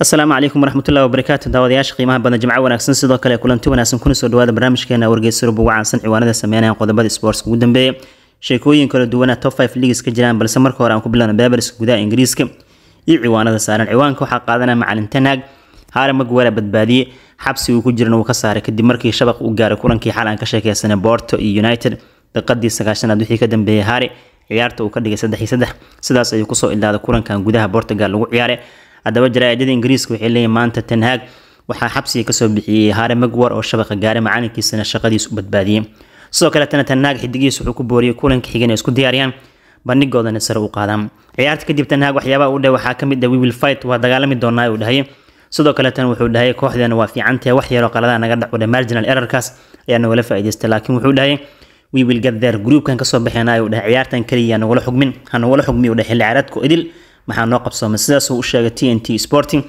asalaamu calaykum waraxmatullahi wabarakaatu daawadayaasha qiimaha badan jimco wanaagsan sidoo kale kulanti wanaagsan kuna soo dhawaada barnaamijkeena wargeysurub ugu caansan ciwaanada sameynaya qodobada sports ugu dambeeya sheekooyin kala duwana top five ligs ka jiraan balse marka hore aan ku bilowna baabarska gudaha ingiriiska iyo ciwaanada saaran ciwaanka waxaa qaadanaya macalin tanaag haare maguwala badbaadiye xabsi uu ku jirana wuu ka saaray kadib markii shabaq u gaaray kulankii xal aan ka sheekeysanay Porto iyo United daqiiqadii sagaashanaad wixii ka dambeeyay haare ciyaarta uu ka dhigay saddex iyo saddex sidaas ayuu kusoo ilaaday kulankan gudaha Portugal lagu ciyaaray haddaba jaraa'idada ingiriiska waxay leeyihin maanta tanhaag waxaa xabsiga kasoo bixiyey haare magwar oo shabaqa gaaray macalinkiisana shaqadiis badbaadiyey sidoo kaletana tanhaag xidigihiis wuxuu ku booriyey kulanka xigeen isku diyaariyaan bandhigoodana sare u qaadaan ciyaarta kadib tanhaag waxyaabaha uu dheh waxaa kamid ah wiwil fight waa dagaalami doonaa uu dhahayay sidoo kaletan wuxuu dhahay kooxdeena waa fiicantahe wax yaroo qaladaha naga dhac u marginal errorkaas ayaa nagala faa'iidaystay laakiin wuxuu dhahayay wiwil gaddeer gruubkan kasoo baxeenaa uu dhahay ciyaartan keliya nagula xugmin ha nagula xugmi u dheh xilli ciyaareedku idil maxaa noo qabsoomay sidaasuu u sheegay t n t sporting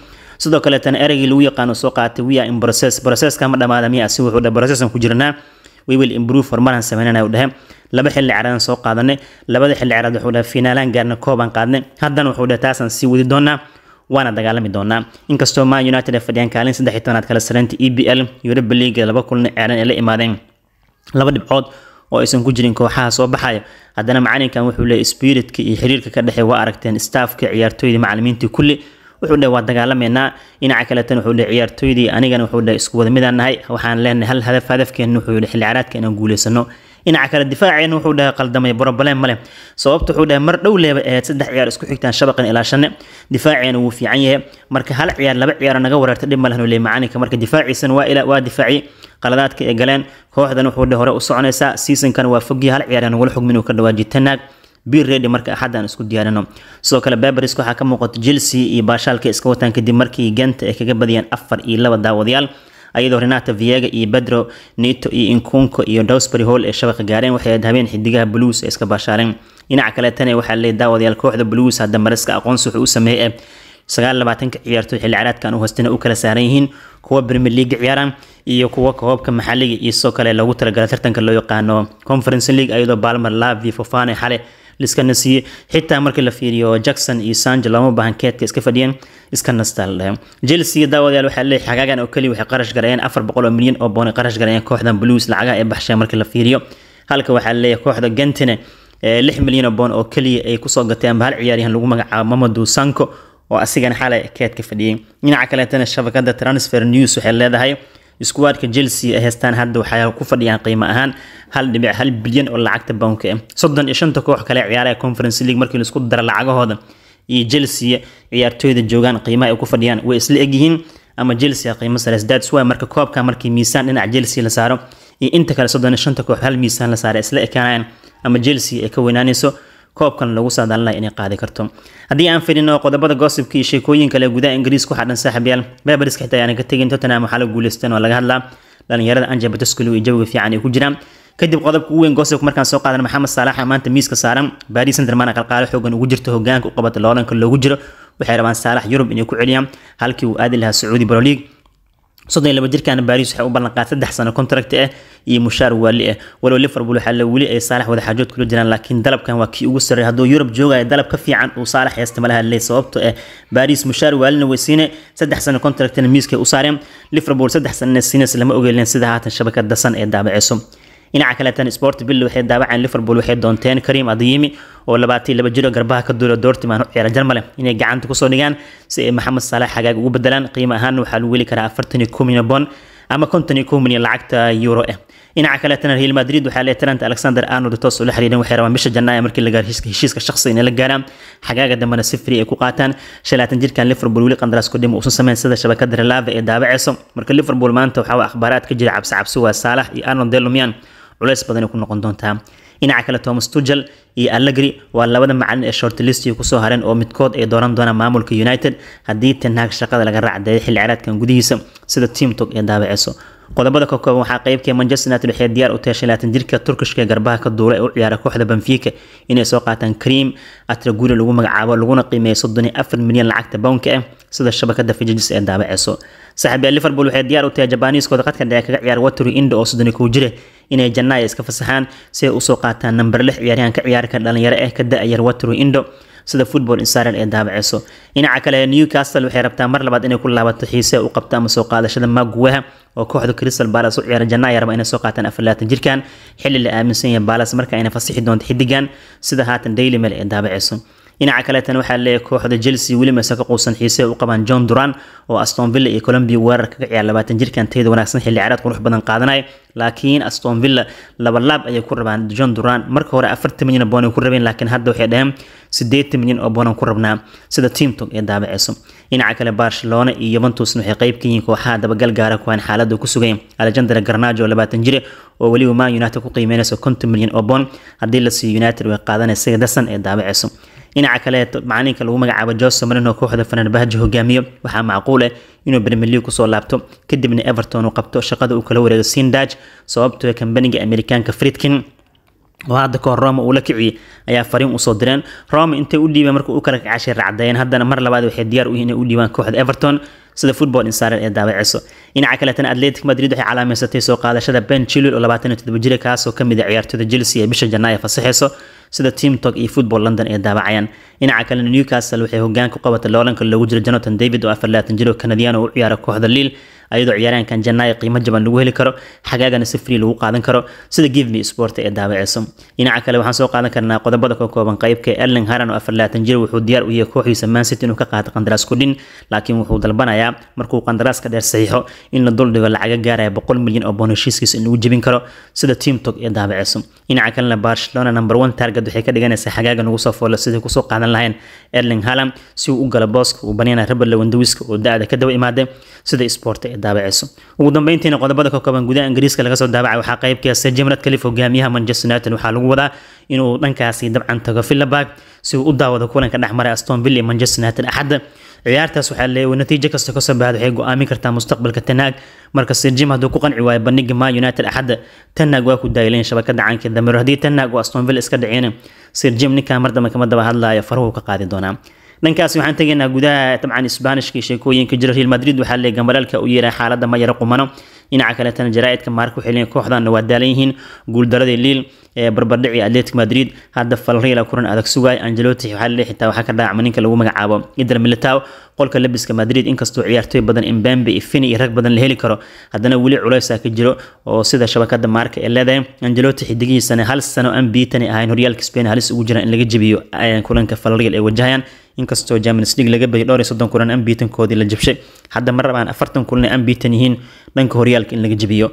sidoo kaleetan ereygii lagu yaqaano soo qaatay wia in process processka ma dhamaada miya si wuxuu processan ku jirnaa we will improve horumaran sameynanay u dhahay laba xilli ciyaareedaan soo qaadanay labada xilli ciyaareed wuxuu dhahay fiinaalaan gaarna koobaan qaadnay haddana wuxuu dhahay taasaan sii wadi doonaa waana dagaalami doonaa inkastoo man united ay fadhiyaan kaalin saddex iyo tobanaad kala sarreynta e b l europa league laba kulna ciyaareen ay la imaadeen laba dhibcood oo aysan ku jirin kooxaha soo baxaya haddana macalinkan wuxuu leeyay spiritka iyo xiriirka ka dhexey waa aragteen staafka ciyaartooydii macalimiintii kulli wuxuu dheh waa dagaalameynaa dhinaca kaletan wuxuu dheh ciyaartooydii anigana wuxuu dhehay iskuwada wada midaan nahay waxaan leenahay hal hadaf hadafkeen wuxuu yidhi xilli caraadka inaan guuleysano dhinaca kale difaaceena wuxuu dhahay qaldamay broblem male sababta wuxuu dhahay mar dhow leeba ahayd saddex ciyaar isku xigtaan shabaqan ilaa shanne difaaceena wuu fiican yahay marka hal ciyaar laba ciyaar naga wareerta dhib malehnu le macalinka marka difaaciisan waa ila waa difaaci qaladaadka ay galeen kooxdan wuxuu dhahay hore u soconaysaa seasonkan waa fogiya hal ciyaar wala xugmin ka dhawaaji tanaag bir ready marka axadaan isku diyaarino sidoo kale beberis waxaa ka muuqata chelsea iyo baashaalka iska wataan kadib markii ganta ay kaga badiyeen afar iyo laba daawadayaal ayadoo renata viega iyo bedro nito iyo inkunko iyo dowsbury hall ee shabaqa gaareen waxay aad habeen xidigaha blues ee iska baashaaleen dhinaca kale tane waxaa leey daawadayaal kooxda blues hadda mariska aqoonsi wuxuu u sameeyey eh, sagaaabaatanka ciyaartoy xilli caraadkan u hoostina u kala saaran yihiin kuwa premier league ciyaara iyo kuwa koobka maxaliga iyo sidoo kale logu talagalay tartanka loo yaqaano conference league ayadoo balmer lavi fofane xale liska nasiye xitaa markii la fiiriyo jackson iyo sanjo lama baahan keedka iska fadhiyeen iska nastaa la dhahay daawadayaal waxaa leeyahay xagaagan oo keliya waxay qarash gareeyeen afar boqol oo milyan oo booni qarash gareeyeen kooxdan blues lacagaha ee baxsheen markii la fiiriyo halka waxaa leeyahay kooxda gentine eh, lix milyan oo boon oo keliya ay kusoo gateen bahal ciyaaryahan lagu magacaabo mamadu sanko oo asigana xalay ah keedka fadhiyey dhinaca kaleetana shabakada transfer news waxay leedahay iskuwaadhka chelsea ay haystaan hadda waxay ku fadhiyaan qiimo ahaan hal dhibic hal bilyan oo lacagta bownka ah eh. soddon iyo shanta koox kale ciyaaraha conference league markii laisku dara lacagahooda iyo chelsea ciyaartooyda joogaan qiimaha ay ku fadhiyaan way isla egyihiin ama chelsea ah qiimo sare that's why marka koobka markii miisaan dhinaca chelsea la saaro iyo inta kale soddon iyo shanta koox hal miisaan la saara isla ekaanayaan ama chelsea ay ka weynaanayso koobkan lagu saadaalinayo inay qaadi karto haddii aan fidhino qodobada gossibka iyo sheekooyin kale gudaha ingiriis ku xadhan saaxiibyaal bebriska xitaa ayaan ka tegin tottenham waxaa la guuleysteen oo laga hadlaa dhalinyarada anja batoscolo iyo jawiga fiican ay ku jiraan kadib qodobka ugu weyn gossibka markaan soo qaadan maxamed saalax maanta miiska saaran baris centerman qalqaalo xoogan ugu jirto hogaanka u qabata loolanka loogu jiro waxay rabaan saalax yurub inay ku celiyaan halkii uu aadi lahaa sacuudi broliague soddon iyo laba jirkan baris waxay u ballanqaad saddex sano contract ah iyo mushaar waali ah eh. walow liverpool waxaa la weli ay saalax wadaxaajood kula jiraan laakiin dalabkan waa kii ugu sarreey hadduu yurub joogaya dalab ka fiican uu saalax haysta malaha le sababto ah eh, baris mushaar waalina way siine saddex sano contractna miiskay u saareen liverpool saddex sanana siines lama ogeylin sida haatan shabakada san ee daabiciso dhinaca kale tan sport bill waxay daawaceen liverpool waxay doonteen karim adiyimi oo labaatan laba jiro garbaha ka duula dortmund ciyaar jarmale inay gacanta kusoo dhigaan si ay maxamed saalax hagaag ugu bedelaan qiimo ahaan waxaa lagu weli karaa afartan iyo kow milyan ama konton iyo kow lacagta euro ah dhinaca kaleetana real madrid waxaa lee taranta alexander arnold toos ula xiriireen waxay rabaan bisha janaayo markii lagaa heshiiska shakhsi inay la gaaraan xagaaga dambena si ay ku qaataan shalaatan jirkan liverpool weli qandaraas kudhima uusan samayn sida shabakada relave ee daawaceyso marka liverpool maanta waxaa akhbaaraad ka jira cabsi waa saalax iyo arnold delumian culays badan ku noqon doontaa dhinaca kale thomas tugel iyo allegri waa labada macalin ee shortlistii kusoo hareen oo midkood ay dooran doonaan maamulka united haddii tenhaag shaqada laga raacdeeyo xilli ciraadkan gudihiisa sida tiam tog ee daabaceyso qodobada ka waxaa qeybkee ah manchester united waxay diyaar u tahay laatan jirka turkishka garbaha ka duula ee u ciyaara kooxda benfica inay soo qaataan cream atraguri lagu magacaabo laguna qiimeeyo soddon iyo afar milyan lacagta bownka ah sida shabakada fijijis ee daabaceyso saaxiibya liverpool waxay diyaar u tahay jabaaniiskooda qadka dhexe kaga ciyaar wateri indo oo soddon iyo kow jire inay janaaya iska fasaxaan si ay usoo qaataan number lix ciyaaryahan ka ciyaarka dhalinyaro ah ka da-ayar watro indo sida football israel ee daabaceyso dhinaca kale newcastle waxay rabtaa mar labaad inay ku laabato xiise u qabto ama soo qaadashada maguwaha oo kooxda crystal palace u ciyaara janna ayaa raba inay soo qaataan afarlaatan jirkan xilli la aaminsan yahay palace marka ayna fasixi doonto xidigan sida haatan daily mail ee daabaceyso dhinaca kaleetan waxaa leeyahay kooxda chelsea weliba ka quusan xiise u qabaan john duran oo aston villa iyo colombia weerarka ka ciyaar labaatan jirkan tayada wanaagsan xilli ciyaareed qurux badan qaadanaya laakiin aston villa laba laab ayay ku rabaan john duran marka hore afartan milyan oo ku rabeen laakiin hadda waxay dhaheen siddeetan milyan oo boonan ku rabnaa sida teamtog ee daabaceyso dhinaca kale barcelona iyo yuventusna waxay qayb ka yihiin kooxaha dabagal kuwaan xaaladda ku sugayn alexander garnajo oo labaatan jire oo weliba man united ku qiimeynaysa konton milyan oo boon haddii la siiyo united way qaadanaysa dasan ee daabaceyso dhinaca kaleeto macaliinka lagu magacaabo jose marino kooxda fananbahaji hogaamiyo waxaa macquul ah inuu bermeliw kusoo laabto kadibna everton uu qabto shaqada uu kala wareego sindaj sababtoo ah kambaniga amerikaanka fridkin oo hadda kahor roma uu la kiciyey ayaa fariin usoo direen roma intay u dhiibeen marka u kala kacashay raacdeeyeen haddana mar labaad waxay diyaar u yihiin inay u dhiibaan kooxda everton sida football insider ee daabaciso dhinaca kaleetana Athletic Madrid waxay calaamaysatay soo qaadashada Ben Chilwell oo 27 jir kaas oo kamid ah ciyaartoyda Chelsea ee bisha Janaayo fasaxayso sida teamtok iyo football london ay daabacayaan dhinaca kalena newcastle waxay hogaan ku qabatay loolanka loogu jira jonathan david oo afar laatan jir oo kanadiyaan oo u ciyaara kooxda liil ayadoo ciyaaraankan janaayo qiimo jaban lagu heli karo xagaagana si free lagu qaadan karo sida give me sport ee daabaceyso dhinaca kale waxaan soo qaadan karnaa qodobada ka kooban qaybka Erling Haaland oo 40 jir wuxuu diyaar u yahay kooxdiisa Man City inuu ka qaato qandaraas ku laakiin wuxuu dalbanayaa markuu qandaraaska dheer saxiixo in la dul lacaga gaaraya 100 milyan oo boono heshiiskiisa in jebin karo sida team ee daabaceyso dhinaca kalena Barcelona number 1 target waxay ka dhiganaysaa xagaaga ugu soo foolo sidii kusoo qaadan lahayn Erling Haaland si uu u galo booska uu banayna Robert Lewandowski oo daada ka daba imaaday sida sport ee daabiciso ugu dambeyntiina qodobada ka gudaha ingiriiska laga soo daabacay waxaa qaybkiisa ah jimrad kalif hogaamiyaha manchester united waxaa lagu wadaa inuu dhankaasi dabcan tago filabaag si uu u daawado kulanka dhexmaray aston ville manchester united axadda ciyaartaas waxaa leeyahay natiijo kasta kasoo baxda waxay go kartaa mustaqbalka tanaag marka sirjim hadduu ku qanci waayo bandhiga ma united axadda tanaag waa ku daayileen shabakada caanka damiro haddii tanaag uu aston ville iska dhicina sirjim ninkaa mar kama daba hadlaaya faruhu ka qaadi doonaa dhankaas waxaan tegaynaa gudaha tabcan isbaanishka sheekooyinka jira real madrid waxaa leega maralka u yeeray xaaladda ma yara qumano dhinaca kaletana jaraa-idka maar xilin kooxdanna waa daalan yihiin guuldaradii liil ee barbardhici atletic madrid hadda falriila kulan adag sugaay angeloti waxaa xitaa waxaa ka dhaacma ninka lagu magacaabo ider militao qolka labiska madrid inkastoo ciyaartooy badan imbembe iyo iyo rag badan la heli karo haddana weli culeysaa ka jiro oo sida shabakada maarka ee leedahay angeloti xidigihiisana hal sano aan ahayn horyaalka spain halis ugu jiraan in laga jebiyo kulanka falriil ay wajahayaan inkastoo germans lig laga ah badiyay dhowr iyo soddon kulan ambiitankoodii la jabshay hadda ma rabaan afartan kulan ee ambiitan yihiin dhanka horyaalka in laga jabiyo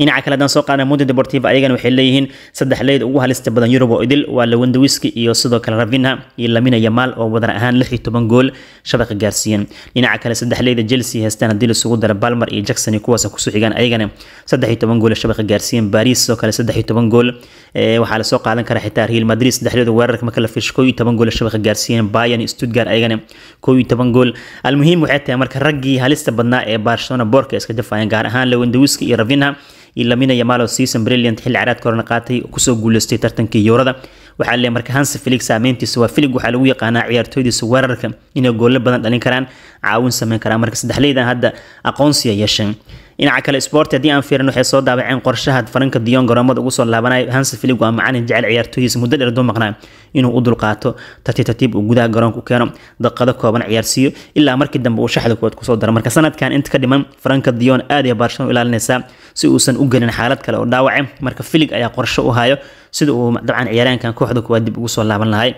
dhinaca kale hadaan soo qaadna mundi deportiva ayagana waxay leeyihiin saddex leyd ugu halista badan yurub oo idil waa lawandawiski iyo sidoo kale ravina iyo lamina yamaal oo wadar ahaan lix iyo toban gool shabaqa gaarsiiyeen dhinaca kale saddex leyda chelsea haystaan haddii laisugu dara balmer iyo jackson kuwaas ku suxigaan ayagana saddex iyo toban gool shabaqa gaarsiiyeen paris sidoo kale saddex iyo toban gool waxaa lasoo qaadan karaa xitaa real madrid saddex weerarka marka la fiish koo iyo toban gool shabaqa gaarsiiyeen bayern stuttgart ayagana koo iyo toban gool almuhiim waxay tahay marka raggii halista badnaa ee barcelona boorka iska jafayeen gaar ahaan lawandawiski iyo ravina ilaminaya malo season brilliant xilli caraadka horena qaatay kusoo guuleystay tartankii yourada waxaa le marka hanse filig saameyntiisa waa felig waxaa lagu yaqaanaa ciyaartooydiisa weerarka inay goolle badan dhalin karaan caawin sameyn karaan marka saddexleydan hadda aqoonsiya yeesheen dhinaca kale sport haddii aan fiirin waxay soo daabaceen qorshaha faranka diyon garoomada ugu soo laabanaya hansi filig waa macalin jecel ciyaartooyiisa muddo dheer duu maqnaa inuu u dulqaato tartiib tartiib uu gudaha garoonku keeno daqado kooban ciyaarsiiyo ilaa markii dambe uu shaxda kuwaad kusoo daro marka sanadkan inta ka dhiman faranka diyon aad iyo baarshan u ilaalinaysaa si uusan u gelin xaalad kale oo dhaawace marka filig ayaa qorsho u hayo sida uu dabcan ciyaaraankan kooxda kuwaad dib ugu soo laaban lahay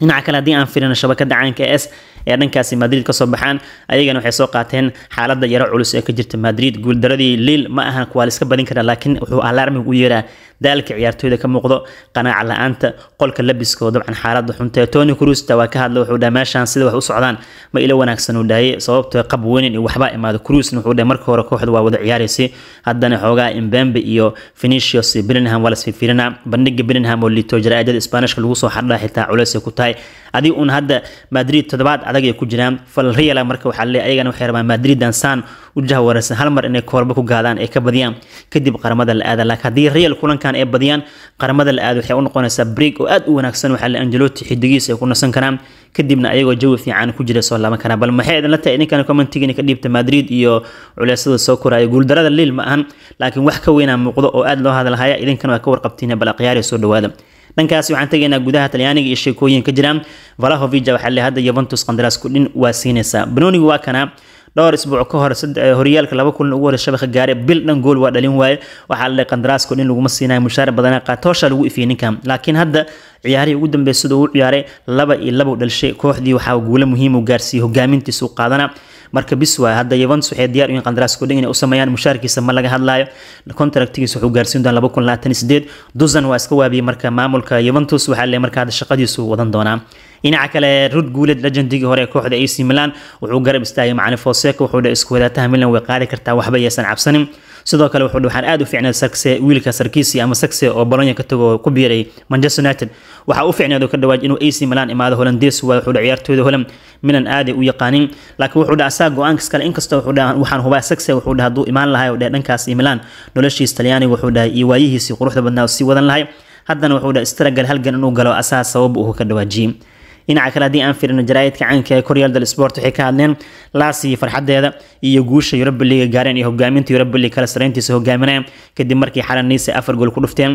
dhinaca kale haddii aan firino shabakada caanka s ee dhankaasi madrid kasoo baxaan ayagana waxay soo qaateen xaalada yaro culus ee ka jirta madrid guuldaradii liil ma ahan kuwaa la iska badin kara laakiin wuxuu alaarmig u yeeraa daalka ciyaartooyda ka muuqdo qanaaca la-aanta qolka labiskoo dabcan xaaladda xuntee tony cruista waa ka hadla wuxuu dhaha meeshaan sida wax u socdaan ma ilo wanaagsan uu dhahayay sababtoo ah qab weynin iyo waxbaa imaado cruisna wuxuu dhahay marka hore kooxda waa wada ciyaaraysay haddana xoogaa imbembe iyo finicius iyo bellingham waa lasfiirfiirina bandhiga bellingham oo liito jaraa'idada isbaanishka lagu soo xardhaa xitaa culeysay ku tahay adi uun hadda madrid toddobaad adag ay ku jiraan fal real ah marka waxaa leeyahay ayagana waxay rabaan madridan saan u jahwaraysan hal mar inay koorba ku gaadaan ay ka badiyaan kadib qaramada la aada laakiin haddii real kulankan ay badiyaan qaramada la aada waxay u noqonaysaa break oo aada u wanaagsan waxaa le angelotti xidigiisa ay ku nasan karaan kadibna ayagoo jawi fiican ku jira soo laaban karaan bal maxay idinla tahay ninkan commentigina ka dhiibta madrid iyo culeysada soo koraya guuldarada liil ma ahan laakiin wax ka weynaa muuqdo oo aada loo hadalahaya idinkana waa ka warqabtiin bal akhyaari soo dhawaada dhankaas waxaan tegaynaa gudaha talyaaniga iyo sheekooyin ka jiraan valahovija waxaa le hadda yuventus qandaraas kudhin waa siinaysaa banoonigu waa kana dhowr isbuuc ka hor eh, horyaalka laba kulan ugu horey shabakha gaare bil dhan gool waa dhalin waaye waxaa la dhahay in laguma siinayo mushaar badana qaatoosha lagu ifiyey ninkan laakiin hadda ciyaarihii ugu dambeysada uu ciyaaray laba iyo labow dhalshay kooxdii waxaa guulo muhiim u gaarsiiyey hoggaamintiisa u qaadana marka bis waay hadda Juventus waxay diyaar u qandaraas ku inay u sameeyaan mushaarkiisa ma laga hadlayo contractigiisa wuxuu gaarsiin doonaa 2028 Dozan waa iska waabiyay marka maamulka Juventus waxa la marka hada shaqadiisu wadan doonaa dhinaca kale rud Gullit legendigii hore ee kooxda AC Milan wuxuu garab istaagay Macalin Fonseca wuxuu isku wadaa tahmilan way qaadi kartaa waxba yeesan cabsanin sidoo kale wuxuu waxaan aad u fiicnayd sarkse wiilka sarkiisi ama sarkse oo bolonya ka tago ku biiray manchester united waxaa u fiicnayd oo ka dhawaaj inuu ac milan imaado holandees waa wuxuu ciyaartooyda holand milan aaday u yaqaanin laakiin wuxuu dhaha asaa go-aankas kale inkastoo wuxuu dhaha waxaan hubaa sarkse wuxuu dhaha hadduu imaan lahay oo dheh dhankaas iyo milan noloshiis talyaaniga wuxuu dhahay iyo waayihiisii quruxda badnaa sii wadan lahay haddana wuxuu dhaha istaragal halgan inuu galo asaa sabab uu ka dhawaajiyey dhinaca kale haddii aan firino jaraa'idka caanka ee koryaal dal sport waxay ka hadleen laasii farxadeeda iyo guusha yuroba liiga gaareen iyo hogaaminta yuroba liig kala sarayntiisa hogaaminaya kadib markii xalan niisa afar gool ku dhufteen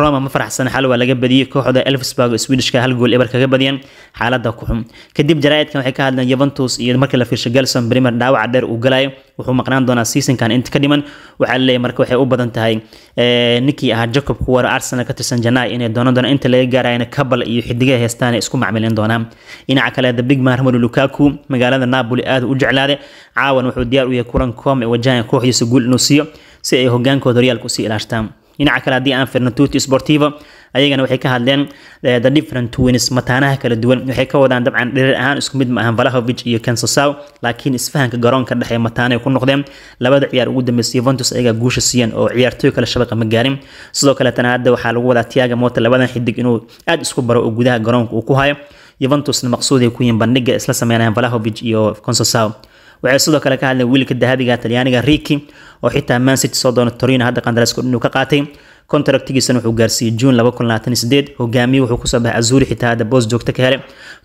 roma ma faraxsan xal waa laga badiyey kooxda elfsburg swedishka hal gool ebar kaga badiyeen xaaladda ku xun kadib jaraa'idkan waxay ka hadleen yuventus iyo markii la fiirshay gelson brimer dhaawaca dheer uu galayo wuxuu maqnaan doonaa seasonkan inta ka dhiman waxaa laleeyahay marka waxay u badan tahay eh, ninkii ahaa jacob kuwar arsenal ka tirsan janai inay doonan doonaan inta laga gaarayna kabal iyo xidigaha heestaana isku macmilin doonaan dhinaca kale the big man romelu lukaku magaalada napoli aad u jeclaade caawan wuxuu diyaar u yahay kulan koom ee wajahan kooxdiisa guul inuu siiyo si ay hogaankooda horyaalka usii ilaashtaan dhinaca kale haddii aan firno tuti sportivo ayagana waxay ka hadleen eh, the different twins mataanaha kala duwan waxay ka wadaan dabcan dhirir ahaan isku mid ma ahan Vlahovic iyo Kansosaw laakiin isfahanka garoonka dhexe mataanay ku noqdeen labada ciyaar ugu dambeysay Juventus ayaga guusha siiyeen oo ciyaartoy kale shabaqa ma gaarin sidoo kale hadda waxaa lagu wadaa Thiago Motta labadan xidig inuu aad isku baro oo gudaha garoonka uu ku hayo Juventusna maqsuud ku yihiin bandhiga isla sameynayaan Vlahovic iyo Kansosaw waxay sidoo kale ka hadleen wiilka dahabiga Talyaaniga Ricky oo xitaa Man soo doona Torino hadda qandaras inuu ka qaatay kontraktigiisana wuxuu gaarsiiyey juun hogaamiye wuxuu kusoo baxay azuuri xitaa hadda boos joogta ka hele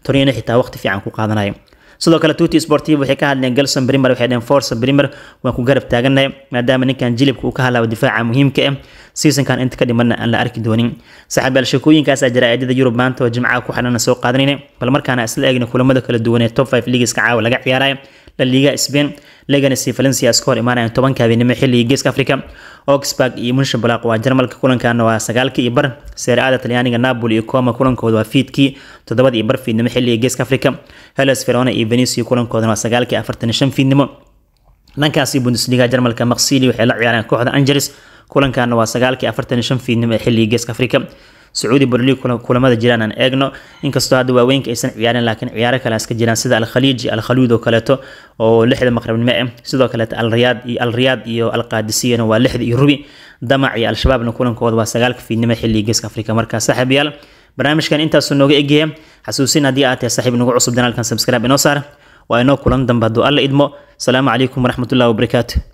torino xitaa waqti fiican ku qaadanaya sidoo kale tuuti sportiv waxay ka hadleen galson brimer waxay dheen forsa brimer waan ku garab taagannahay maadaama ninkan jilibka uu ka hadlaayo difaaca muhiimka ah seasonkan inta ka dhimanna aan la arki doonin saxaabyaal sheekooyinkaasaa jira yurub maanta oo jimcaha ku xidhana soo qaadanayna bal markaana isla eegna kulamada kala duwanee top 5 ligiska caawa laga ciyaaraya laliga sbain leganes valencias ka hor imaanayaan tobanka habeenimo xilligii geeska africa oxburg iyo munshenbalaq waa jarmalka kulankaana waa sagaalka iyo bar seeraada talyaaniga napoli iyo coma kulankooda waa fiidkii toddobada iyo bar fiidnimo xilligii geeska africa helos verona iyo venecio kulankoodana waa sagaalka afartan shan fiidnimo dhankaasi bundesliga jarmalka maksili waxay la ciyaareen kooxda angeles kulankaana waa sagaalka iyo afartan iyo shan fiidnimo ee xilligii geeska africa sacuudi berli kulamada jiraan aan eegno inkastoo hadda waaweynka aysan ciyaarin laakiin ciyaaro kale aska jiraan sida alkhaliij iyo oo kaleeto oo lixda maqrabnimo eh sidoo kaleeto alriyaad iyo alriyaad iyo alqaadisiyana waa lixda iyo rubi damac iyo al-shabaabna kulankooda waa sagaalka fiidnimo xilliga geeska afrika markaa saaxiibayaal barnaamijkan intaasuu nooga egyahay xasuusin haddii aad tahay saaxiib nagu cusub danaalkan subscribe inoo saar waa inoo kulan dambe hadduu alla idmo salaamu calaykum waraxmatullahi wabarakaatu